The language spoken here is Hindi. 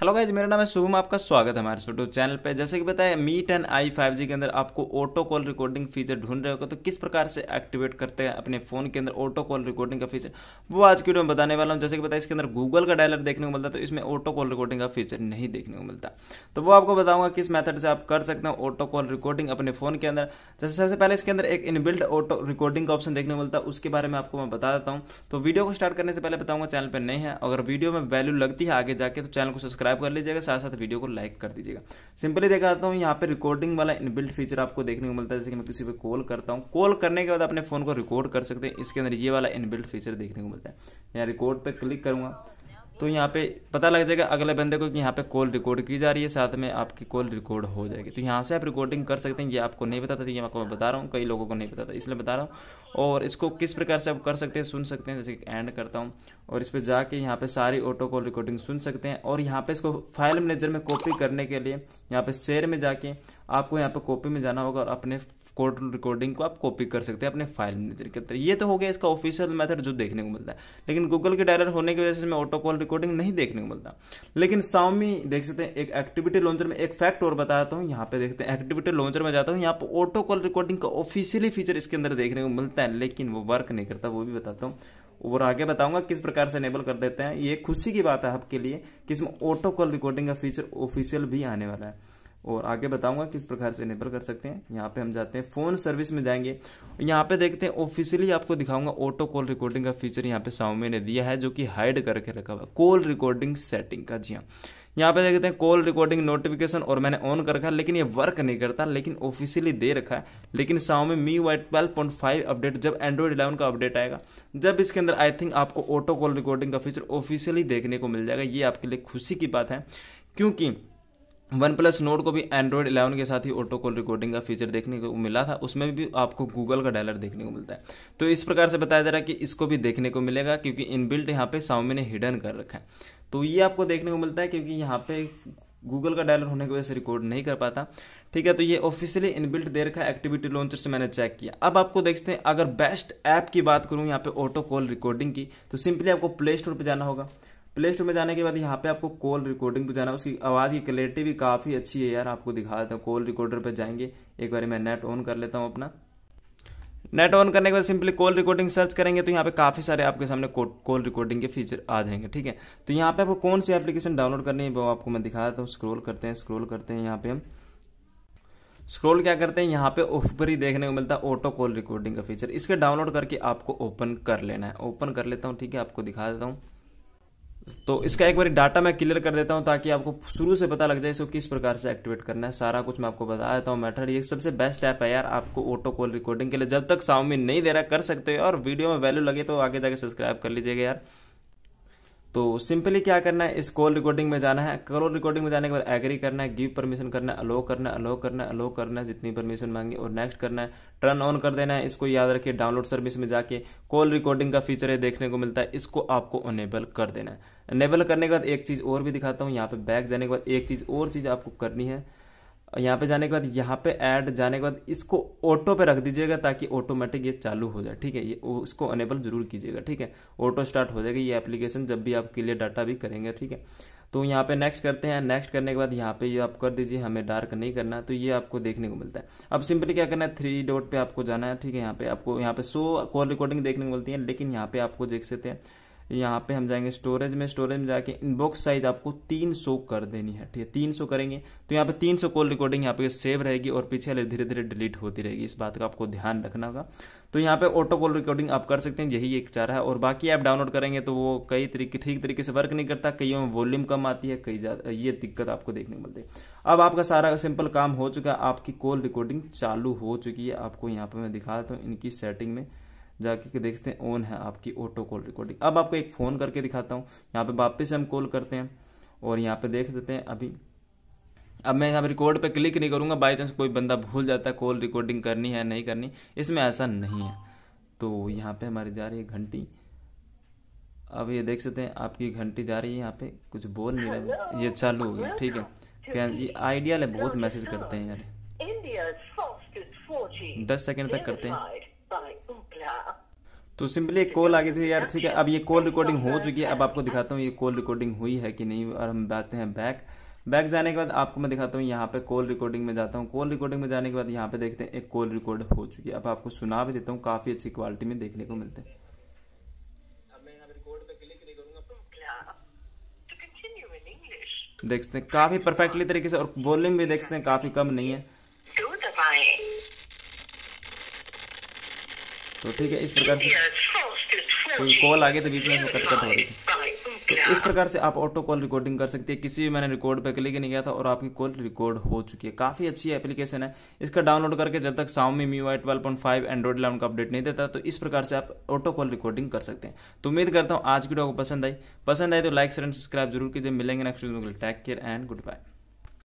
हेलो गाइज मेरा नाम है शुभम आपका स्वागत है हमारे यूट्यूब चैनल पे जैसे कि बताया मी टेन आई फाइव जी के अंदर आपको ऑटो कॉल रिकॉर्डिंग फीचर ढूंढ रहे हो तो किस प्रकार से एक्टिवेट करते हैं अपने फोन के अंदर ऑटो कॉल रिकॉर्डिंग का फीचर वो आज की वीडियो में बताने वाला हूँ जैसे कि बताया इसके अंदर गूगल का डायलर देखने को मिलता तो इसमें ऑटो कॉल रिकॉर्डिंग का फीचर नहीं देखने को मिलता तो वो आपको बताऊंगा किस मैथड से आप कर सकते हो ऑटो कॉल रिकॉर्डिंग अपने फोन के अंदर जैसे सबसे पहले इसके अंदर एक इनबिल्ड ऑटो रिकॉर्डिंग का ऑप्शन देखने को मिलता है उसके बारे में आपको मैं बता देता हूँ तो वीडियो को स्टार्ट करने से पहले बताऊंगा चैनल पर नहीं है अगर वीडियो में वैल्यू लगती है आगे जाके तो चैनल को सब्सक्राइब सब्सक्राइब कर लीजिएगा साथ साथ वीडियो को लाइक कर दीजिएगा सिंपली देखा जाता हूँ यहाँ पे रिकॉर्डिंग वाला इनबिल्ट फीचर आपको देखने को मिलता है जैसे कि मैं किसी पे कॉल करता हूँ कॉल करने के बाद अपने फ़ोन को रिकॉर्ड कर सकते हैं इसके अंदर ये वाला इनबिल्ट फीचर देखने को मिलता है यहाँ रिकॉर्ड पर क्लिक करूँगा तो यहाँ पे पता लग जाएगा अगले बंदे को कि यहाँ पे कॉल रिकॉर्ड की जा रही है साथ में आपकी कॉल रिकॉर्ड हो जाएगी तो यहाँ से आप रिकॉर्डिंग कर सकते हैं ये आपको नहीं पता था ये आपको मैं बता रहा हूँ कई लोगों को नहीं पता था इसलिए बता रहा हूँ और इसको किस प्रकार से आप कर सकते हैं सुन सकते हैं जैसे एंड करता हूँ और इस पर जाके यहाँ पे सारी ऑटो कॉल रिकॉर्डिंग सुन सकते हैं और यहाँ पे इसको फाइल मैनेजर में कॉपी करने के लिए यहाँ पे शेयर में जाके आपको यहाँ पर कॉपी में जाना होगा और अपने कोड रिकॉर्डिंग को आप कॉपी कर सकते हैं अपने फाइल मैनेजर के अंदर ये तो हो गया इसका ऑफिशियल मेथड जो देखने को मिलता है लेकिन गूगल के डायलर होने की वजह से इसमें ऑटो कॉल रिकॉर्डिंग नहीं देखने को मिलता लेकिन साउमी देख सकते हैं एक एक्टिविटी लॉन्चर में एक फैक्ट और बताता हूँ यहाँ पे देखते हैं एक्टिविटी लॉन्चर में जाता हूँ यहाँ पर ऑटो कॉल रिकॉर्डिंग का ऑफिशियली फीचर इसके अंदर देखने को मिलता है लेकिन वो वर्क नहीं करता वो भी बताता हूँ और आगे बताऊंगा किस प्रकार से एनेबल कर देते हैं ये खुशी की बात है आपके लिए कि इसमें ऑटो कॉल रिकॉर्डिंग का फीचर ऑफिशियल भी आने वाला है और आगे बताऊंगा किस प्रकार से इनेबल कर सकते हैं यहाँ पे हम जाते हैं फ़ोन सर्विस में जाएंगे यहाँ पे देखते हैं ऑफिशियली आपको दिखाऊंगा ऑटो कॉल रिकॉर्डिंग का फीचर यहाँ पे साउमी ने दिया है जो कि हाइड करके रखा हुआ कॉल रिकॉर्डिंग सेटिंग का जी हाँ यहाँ पे देखते हैं कॉल रिकॉर्डिंग नोटिफिकेशन और मैंने ऑन कर रखा है लेकिन ये वर्क नहीं करता लेकिन ऑफिशियली दे रखा है लेकिन Xiaomi MIUI twelve point five update जब एंड्रॉइड इलेवन का अपडेट आएगा जब इसके अंदर आई थिंक आपको ऑटो कॉल रिकॉर्डिंग का फीचर ऑफिशियली देखने को मिल जाएगा ये आपके लिए खुशी की बात है क्योंकि वन प्लस नोट को भी एंड्रॉयड 11 के साथ ही ऑटो कॉल रिकॉर्डिंग का फीचर देखने को मिला था उसमें भी आपको गूगल का डायलर देखने को मिलता है तो इस प्रकार से बताया जा रहा है कि इसको भी देखने को मिलेगा क्योंकि इनबिल्ट यहाँ पे साउमी ने हिडन कर रखा है तो ये आपको देखने को मिलता है क्योंकि यहाँ पे गूगल का डायलर होने की वजह से रिकॉर्ड नहीं कर पाता ठीक है तो ये ऑफिशियली इनबिल्ट दे रखा है एक्टिविटी लॉन्चर से मैंने चेक किया अब आपको देखते हैं अगर बेस्ट ऐप की बात करूँ यहाँ पे ऑटो कॉल रिकॉर्डिंग की तो सिंपली आपको प्ले स्टोर पर जाना होगा प्ले स्टोर में जाने के बाद यहाँ पे आपको कॉल रिकॉर्डिंग पे जाना उसकी आवाज़ की क्लैरिटी भी काफ़ी अच्छी है यार आपको दिखा देता हूँ कॉल रिकॉर्डर पे जाएंगे एक बार मैं नेट ऑन कर लेता हूँ अपना नेट ऑन करने के बाद सिंपली कॉल रिकॉर्डिंग सर्च करेंगे तो यहाँ पे काफ़ी सारे आपके सामने कॉल रिकॉर्डिंग के फीचर आ जाएंगे ठीक है तो यहाँ पे आपको कौन सी एप्लीकेशन डाउनलोड करनी है वो आपको मैं दिखा देता हूँ स्क्रोल करते हैं स्क्रोल करते हैं यहाँ पे हम स्क्रॉल क्या करते हैं यहाँ पे ऊपर ही देखने को मिलता है ऑटो कॉल रिकॉर्डिंग का फीचर इसके डाउनलोड करके आपको ओपन कर लेना है ओपन कर लेता हूँ ठीक है आपको दिखा देता हूँ तो इसका एक बार डाटा मैं क्लियर कर देता हूं ताकि आपको शुरू से पता लग जाए इसको किस प्रकार से एक्टिवेट करना है सारा कुछ मैं आपको बता देता हूँ मैटर ये सबसे बेस्ट ऐप है यार आपको ऑटो कॉल रिकॉर्डिंग के लिए जब तक साउमी नहीं दे रहा कर सकते हो और वीडियो में वैल्यू लगे तो आगे जाके सब्सक्राइब कर लीजिएगा यार तो सिंपली क्या करना है इस कॉल रिकॉर्डिंग में जाना है कॉल रिकॉर्डिंग में जाने के बाद एग्री करना है गिव परमिशन करना है अलो करना है अलो करना है अलो करना है जितनी परमिशन मांगे और नेक्स्ट करना है टर्न ऑन कर देना है इसको याद रखिए डाउनलोड सर्विस में जाके कॉल रिकॉर्डिंग का फीचर है देखने को मिलता है इसको आपको अनेबल कर देना है अनेबल करने के बाद एक चीज़ और भी दिखाता हूँ यहाँ पे बैक जाने के बाद एक चीज़ और चीज़ आपको करनी है यहाँ पे जाने के बाद यहाँ पे ऐड जाने के बाद इसको ऑटो पे रख दीजिएगा ताकि ऑटोमेटिक ये चालू हो जाए ठीक है ये इसको अनेबल जरूर कीजिएगा ठीक है ऑटो स्टार्ट हो जाएगी ये एप्लीकेशन जब भी आप क्लियर डाटा भी करेंगे ठीक है तो यहाँ पे नेक्स्ट करते हैं नेक्स्ट करने के बाद यहाँ पे ये आप कर दीजिए हमें डार्क नहीं करना तो ये आपको देखने को मिलता है अब सिंपली क्या करना है थ्री डॉट पे आपको जाना है ठीक है यहाँ पे आपको यहाँ पे सो कॉल रिकॉर्डिंग देखने को मिलती है लेकिन यहाँ पे आपको देख सकते हैं यहाँ पे हम जाएंगे स्टोरेज में स्टोरेज में जाके इनबॉक्स साइज आपको 300 कर देनी है ठीक है 300 करेंगे तो यहाँ पे 300 कॉल रिकॉर्डिंग यहाँ पे सेव रहेगी और पीछे धीरे धीरे डिलीट होती रहेगी इस बात का आपको ध्यान रखना होगा तो यहाँ पे ऑटो कॉल रिकॉर्डिंग आप कर सकते हैं यही एक चारा है और बाकी ऐप डाउनलोड करेंगे तो वो कई तरीके ठीक तरीके से वर्क नहीं करता कईयों में वॉल्यूम कम आती है कई ज़्यादा ये दिक्कत आपको देखने को मिलती है अब आपका सारा सिंपल काम हो चुका है आपकी कॉल रिकॉर्डिंग चालू हो चुकी है आपको यहाँ पे मैं दिखा देता हूँ इनकी सेटिंग में जाके के देखते हैं ऑन है आपकी ऑटो कॉल रिकॉर्डिंग अब आपको एक फ़ोन करके दिखाता हूँ यहाँ पे वापस हम कॉल करते हैं और यहाँ पे देख देते हैं अभी अब मैं यहाँ रिकॉर्ड पे क्लिक नहीं करूँगा बाई चांस कोई बंदा भूल जाता है कॉल रिकॉर्डिंग करनी है नहीं करनी इसमें ऐसा नहीं है तो यहाँ पे हमारी जा रही है घंटी अब ये देख सकते हैं आपकी घंटी जा रही है यहाँ पे कुछ बोल नहीं रहा ये चालू हो गया ठीक है क्या ये आइडिया ले बहुत मैसेज करते हैं यार दस सेकेंड तक करते हैं तो सिंपली एक कॉल आ गई थी यार ठीक है अब ये कॉल रिकॉर्डिंग तो हो चुकी है अब आपको दिखाता हूँ ये कॉल रिकॉर्डिंग हुई है कि नहीं और हम जाते हैं बैक बैक जाने के बाद आपको मैं दिखाता हूँ यहाँ पे कॉल रिकॉर्डिंग में जाता हूँ कॉल रिकॉर्डिंग में जाने के बाद यहाँ पे देखते हैं एक कॉल रिकॉर्ड हो चुकी है अब आपको सुना भी देता हूँ काफी अच्छी क्वालिटी में देखने को मिलते हैं तो देखते हैं काफी परफेक्टली तरीके से और वॉल्यूम भी देखते हैं काफी कम नहीं है तो ठीक है इस प्रकार से कोई कॉल आगे तो बीच में कट कट हो रही है तो इस प्रकार से आप ऑटो कॉल रिकॉर्डिंग कर सकते हैं किसी भी मैंने रिकॉर्ड पे क्लिक नहीं किया था और आपकी कॉल रिकॉर्ड हो चुकी है काफी अच्छी एप्लीकेशन है इसका डाउनलोड करके जब तक Xiaomi MIUI twelve point five Android eleven का अपडेट नहीं देता तो इस प्रकार से आप ऑटो कॉल रिकॉर्डिंग कर सकते हैं तो उम्मीद करता हूं आज की वीडियो को पसंद आई पसंद आई तो लाइक शेयर एंड सब्सक्राइब जरूर कीजिए मिलेंगे next video take care and good bye